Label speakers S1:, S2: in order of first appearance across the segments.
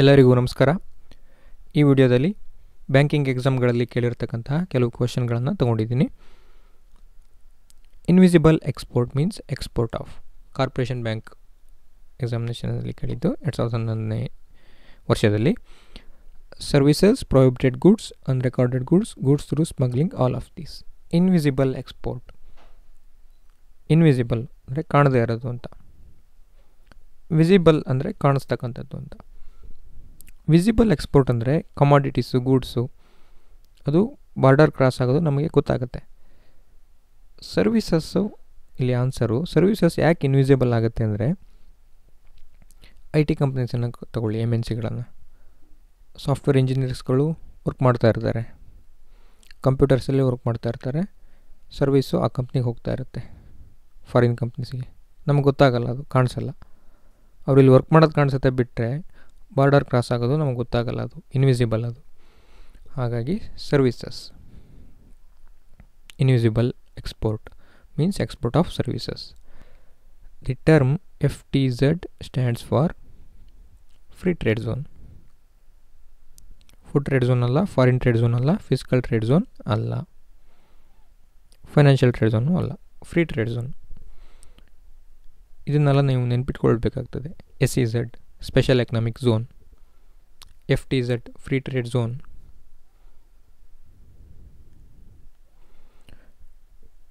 S1: ಎಲ್ಲರಿಗೂ ನಮಸ್ಕಾರ ಈ ವಿಡಿಯೋದಲ್ಲಿ ಬ್ಯಾಂಕಿಂಗ್ ಎಕ್ಸಾಮ್ಗಳಲ್ಲಿ ಕೇಳಿರ್ತಕ್ಕಂತಹ ಕೆಲವು ಕ್ವಶನ್ಗಳನ್ನು ತಗೊಂಡಿದ್ದೀನಿ invisible export means export of corporation bank ಎಕ್ಸಾಮಿನೇಷನಲ್ಲಿ ಕೇಳಿದ್ದು ಎರಡು ಸಾವಿರದ ಹನ್ನೊಂದನೇ ವರ್ಷದಲ್ಲಿ services prohibited goods unrecorded goods goods through smuggling all of these invisible export invisible ಅಂದರೆ ಕಾಣದೇ ಇರೋದು ಅಂತ ವಿಸಿಬಲ್ ಅಂದರೆ ಕಾಣಿಸ್ತಕ್ಕಂಥದ್ದು ಅಂತ ವಿಸಿಬಲ್ ಎಕ್ಸ್ಪೋರ್ಟ್ ಅಂದರೆ ಕಮಾಡಿಟೀಸು ಗೂಡ್ಸು ಅದು ಬಾರ್ಡರ್ ಕ್ರಾಸ್ ಆಗೋದು ನಮಗೆ ಗೊತ್ತಾಗುತ್ತೆ ಸರ್ವಿಸಸ್ಸು ಇಲ್ಲಿ ಆನ್ಸರು ಸರ್ವಿಸಸ್ ಯಾಕೆ ಇನ್ವಿಸಿಬಲ್ ಆಗುತ್ತೆ ಅಂದರೆ ಐ ಟಿ ಕಂಪ್ನೀಸನ್ನು ತಗೊಳ್ಳಿ ಎಮ್ ಎನ್ ಸಿಗಳನ್ನು ಸಾಫ್ಟ್ವೇರ್ ಇಂಜಿನಿಯರ್ಸ್ಗಳು ವರ್ಕ್ ಮಾಡ್ತಾ ಇರ್ತಾರೆ ಕಂಪ್ಯೂಟರ್ಸಲ್ಲಿ ವರ್ಕ್ ಮಾಡ್ತಾ ಇರ್ತಾರೆ ಸರ್ವಿಸು ಆ ಕಂಪ್ನಿಗೆ ಹೋಗ್ತಾ ಇರುತ್ತೆ ಫಾರಿನ್ ಕಂಪ್ನೀಸಿಗೆ ನಮ್ಗೆ ಗೊತ್ತಾಗಲ್ಲ ಅದು ಕಾಣಿಸಲ್ಲ ಅವರು ಇಲ್ಲಿ ವರ್ಕ್ ಮಾಡೋದು ಕಾಣಿಸುತ್ತೆ ಬಿಟ್ಟರೆ ಬಾರ್ಡರ್ ಕ್ರಾಸ್ ಆಗೋದು ನಮಗೆ ಗೊತ್ತಾಗಲ್ಲ ಅದು ಇನ್ವಿಸಿಬಲ್ ಅದು ಹಾಗಾಗಿ services invisible export means export of services the term F T Z stands for free trade zone food trade zone ಅಲ್ಲ ಫಾರಿನ್ ಟ್ರೇಡ್ ಝೋನ್ ಅಲ್ಲ ಫಿಸಿಕಲ್ ಟ್ರೇಡ್ ಝೋನ್ ಅಲ್ಲ ಫೈನಾನ್ಷಿಯಲ್ ಟ್ರೇಡ್ ಝೋನು ಅಲ್ಲ ಫ್ರೀ ಟ್ರೇಡ್ ಝೋನ್ ಇದನ್ನೆಲ್ಲ ನೀವು ನೆನ್ಪಿಟ್ಕೊಳ್ಬೇಕಾಗ್ತದೆ S E Z Special Economic Zone, FTZ Free Trade Zone.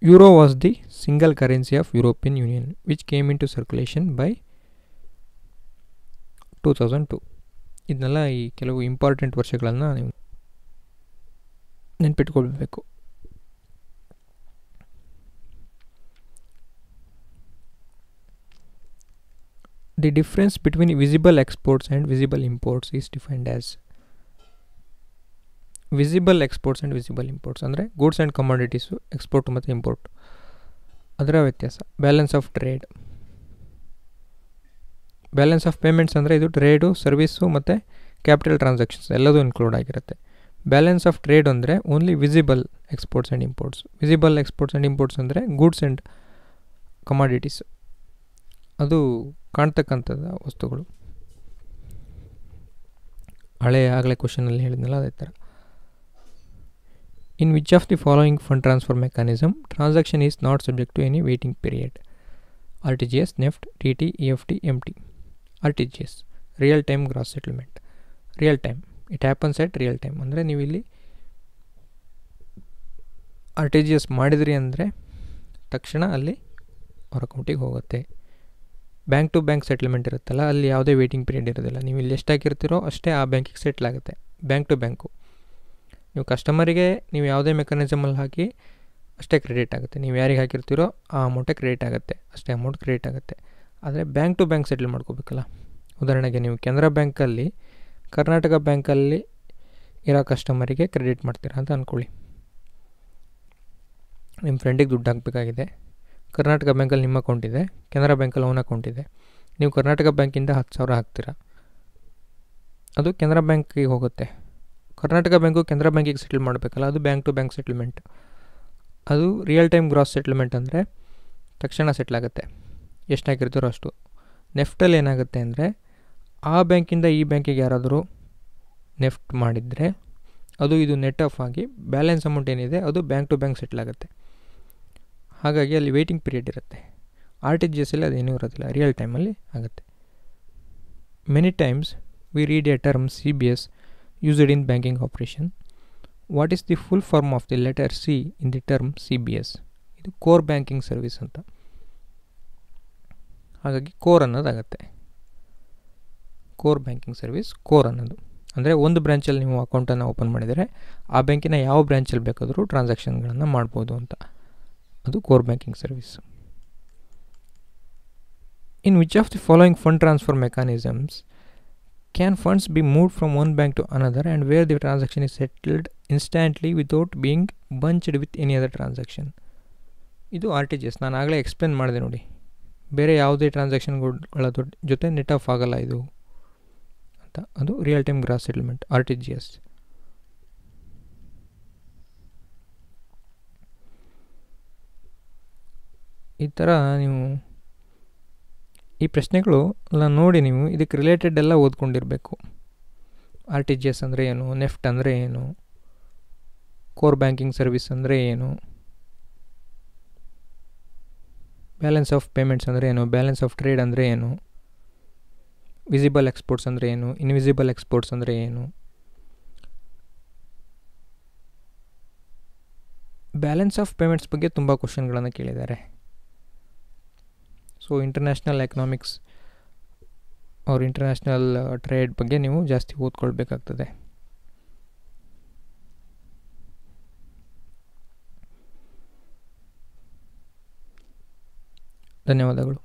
S1: Euro was the single currency of European Union which came into circulation by 2002. ಇದನ್ನೆಲ್ಲ ಈ ಕೆಲವು important ವರ್ಷಗಳನ್ನು ನೀವು ನೆನ್ಪಿಟ್ಕೊಳ್ಬೇಕು the difference between visible exports and visible imports is defined as visible exports and visible imports ಅಂದರೆ goods and commodities export ಮತ್ತು import ಅದರ ವ್ಯತ್ಯಾಸ balance of trade balance of payments ಅಂದರೆ ಇದು ಟ್ರೇಡು ಸರ್ವಿಸು ಮತ್ತು ಕ್ಯಾಪಿಟಲ್ ಟ್ರಾನ್ಸಾಕ್ಷನ್ಸ್ ಎಲ್ಲದೂ include ಆಗಿರುತ್ತೆ balance of trade ಅಂದರೆ only visible exports and imports visible exports and imports ಅಂದರೆ ಗೂಡ್ಸ್ ಆ್ಯಂಡ್ ಕಮಾಡಿಟೀಸ್ ಅದು ಕಾಣ್ತಕ್ಕಂಥದ್ದು ವಸ್ತುಗಳು ಹಳೆಯ ಆಗಲೇ ಕ್ವಶನಲ್ಲಿ ಹೇಳಿದ್ನಲ್ಲ ಅದೇ ಥರ in which of the following fund transfer mechanism transaction is not subject to any waiting period R T G S NEFT T T E F T M T R T G S real time gross settlement real time it happens at real time ಅಂದರೆ ನೀವು ಇಲ್ಲಿ R T G S ಮಾಡಿದ್ರಿ ಅಂದರೆ ತಕ್ಷಣ ಅಲ್ಲಿ ಅಕೌಂಟಿಗೆ ಹೋಗುತ್ತೆ bank to bank settlement ಇರುತ್ತಲ್ಲ ಅಲ್ಲಿ ಯಾವುದೇ ವೇಟಿಂಗ್ ಪೀರಿಯಡ್ ಇರೋದಿಲ್ಲ ನೀವು ಇಲ್ಲಿ ಎಷ್ಟು ಹಾಕಿರ್ತೀರೋ ಅಷ್ಟೇ ಆ ಬ್ಯಾಂಕಿಗೆ ಸೆಟ್ಲ್ ಆಗುತ್ತೆ ಬ್ಯಾಂಕ್ ಟು ಬ್ಯಾಂಕು ನೀವು ಕಸ್ಟಮರಿಗೆ ನೀವು ಯಾವುದೇ ಮೆಕಾನಿಸಮಲ್ಲಿ ಹಾಕಿ ಅಷ್ಟೇ ಕ್ರೆಡಿಟ್ ಆಗುತ್ತೆ ನೀವು ಯಾರಿಗೆ ಹಾಕಿರ್ತೀರೋ ಆ ಅಮೌಂಟೇ ಕ್ರೆಡಿಟ್ ಆಗುತ್ತೆ ಅಷ್ಟೇ ಅಮೌಂಟ್ ಕ್ರೆಡಿಟ್ ಆಗುತ್ತೆ ಆದರೆ ಬ್ಯಾಂಕ್ ಟು ಬ್ಯಾಂಕ್ ಸೆಟ್ಲ್ ಮಾಡ್ಕೋಬೇಕಲ್ಲ ಉದಾಹರಣೆಗೆ ನೀವು ಕೆನರಾ ಬ್ಯಾಂಕಲ್ಲಿ ಕರ್ನಾಟಕ ಬ್ಯಾಂಕಲ್ಲಿ ಇರೋ ಕಸ್ಟಮರಿಗೆ ಕ್ರೆಡಿಟ್ ಮಾಡ್ತೀರಾ ಅಂತ ಅಂದ್ಕೊಳ್ಳಿ ನಿಮ್ಮ ಫ್ರೆಂಡಿಗೆ ದುಡ್ಡು ಹಾಕಬೇಕಾಗಿದೆ ಕರ್ನಾಟಕ ಬ್ಯಾಂಕಲ್ಲಿ ನಿಮ್ಮ ಅಕೌಂಟ್ ಇದೆ ಕೆನರಾ ಬ್ಯಾಂಕಲ್ಲಿ ಓನ್ ಅಕೌಂಟ್ ಇದೆ ನೀವು ಕರ್ನಾಟಕ ಬ್ಯಾಂಕಿಂದ ಹತ್ತು ಸಾವಿರ ಹಾಕ್ತೀರಾ ಅದು ಕೆನರಾ ಬ್ಯಾಂಕಿಗೆ ಹೋಗುತ್ತೆ ಕರ್ನಾಟಕ ಬ್ಯಾಂಕು ಕೆನರಾ ಬ್ಯಾಂಕಿಗೆ ಸೆಟಲ್ ಮಾಡಬೇಕಲ್ಲ ಅದು ಬ್ಯಾಂಕ್ ಟು ಬ್ಯಾಂಕ್ ಸೆಟಲ್ಮೆಂಟ್ ಅದು ರಿಯಲ್ ಟೈಮ್ ಗ್ರಾಸ್ ಸೆಟ್ಲ್ಮೆಂಟ್ ಅಂದರೆ ತಕ್ಷಣ ಸೆಟ್ಲ್ ಆಗುತ್ತೆ ಎಷ್ಟು ಹಾಕಿರ್ತೀರೋ ಅಷ್ಟು ನೆಫ್ಟಲ್ಲಿ ಏನಾಗುತ್ತೆ ಅಂದರೆ ಆ ಬ್ಯಾಂಕಿಂದ ಈ ಬ್ಯಾಂಕಿಗೆ ಯಾರಾದರೂ ನೆಫ್ಟ್ ಮಾಡಿದರೆ ಅದು ಇದು ನೆಟ್ ಆಫ್ ಆಗಿ ಬ್ಯಾಲೆನ್ಸ್ ಅಮೌಂಟ್ ಏನಿದೆ ಅದು ಬ್ಯಾಂಕ್ ಟು ಬ್ಯಾಂಕ್ ಸೆಟ್ಲ್ ಆಗುತ್ತೆ ಹಾಗಾಗಿ ಅಲ್ಲಿ ವೆಯ್ಟಿಂಗ್ ಪೀರಿಯಡ್ ಇರುತ್ತೆ ಆರ್ ಟಿ ಜಿ ಎಸ್ಸಲ್ಲಿ ಅದೇನೂ ಇರೋದಿಲ್ಲ ರಿಯಲ್ ಟೈಮಲ್ಲಿ ಆಗುತ್ತೆ many times we read a term C B S used in banking operation what is the full form of the letter C in the term C B S ಇದು core banking service ಅಂತ ಹಾಗಾಗಿ core ಅನ್ನೋದಾಗತ್ತೆ core banking service core ಅನ್ನೋದು ಅಂದರೆ ಒಂದು ಬ್ರ್ಯಾಂಚಲ್ಲಿ ನೀವು ಅಕೌಂಟನ್ನು open ಮಾಡಿದರೆ ಆ ಬ್ಯಾಂಕಿನ ಯಾವ ಬ್ರ್ಯಾಂಚಲ್ಲಿ ಬೇಕಾದರೂ ಟ್ರಾನ್ಸಾಕ್ಷನ್ಗಳನ್ನು ಮಾಡ್ಬೋದು ಅಂತ ಅದು core banking service in which of the following fund transfer mechanisms can funds be move from one bank to another and where the transaction is settled instantly without being bunched with any other transaction ಇದು R T G S ನಾನು ಆಗಲೇ explain ಮಾಡಿದೆ ನೋಡಿ ಬೇರೆ ಯಾವುದೇ ಟ್ರಾನ್ಸಾಕ್ಷನ್ಗಳ ಜೊತೆ net off ಆಗಲ್ಲ ಇದು ಅಂತ ಅದು real time gross settlement R T G S ಈ ಥರ ನೀವು ಈ ಪ್ರಶ್ನೆಗಳು ಎಲ್ಲ ನೋಡಿ ನೀವು ಇದಕ್ಕೆ ರಿಲೇಟೆಡ್ ಎಲ್ಲ ಓದ್ಕೊಂಡಿರಬೇಕು ಆರ್ ಟಿ ಜಿ ಎಸ್ ಅಂದರೆ ಏನು ನೆಫ್ಟ್ ಅಂದರೆ ಏನು ಕೋರ್ ಬ್ಯಾಂಕಿಂಗ್ ಸರ್ವಿಸ್ ಅಂದರೆ ಏನು ಬ್ಯಾಲೆನ್ಸ್ ಆಫ್ ಪೇಮೆಂಟ್ಸ್ ಅಂದರೆ ಏನು ಬ್ಯಾಲೆನ್ಸ್ ಆಫ್ ಟ್ರೇಡ್ ಅಂದರೆ ಏನು ವಿಸಿಬಲ್ ಎಕ್ಸ್ಪೋರ್ಟ್ಸ್ ಅಂದರೆ ಏನು ಇನ್ವಿಸಿಬಲ್ ಎಕ್ಸ್ಪೋರ್ಟ್ಸ್ ಅಂದರೆ ಏನು ಬ್ಯಾಲೆನ್ಸ್ ಆಫ್ ಪೇಮೆಂಟ್ಸ್ ಬಗ್ಗೆ ತುಂಬ ಕ್ವಶನ್ಗಳನ್ನು ಕೇಳಿದ್ದಾರೆ ಸೊ ಇಂಟರ್ನ್ಯಾಷನಲ್ ಎಕನಾಮಿಕ್ಸ್ ಅವ್ರ ಇಂಟರ್ನ್ಯಾಷನಲ್ ಟ್ರೇಡ್ ಬಗ್ಗೆ ನೀವು ಜಾಸ್ತಿ ಓದ್ಕೊಳ್ಬೇಕಾಗ್ತದೆ ಧನ್ಯವಾದಗಳು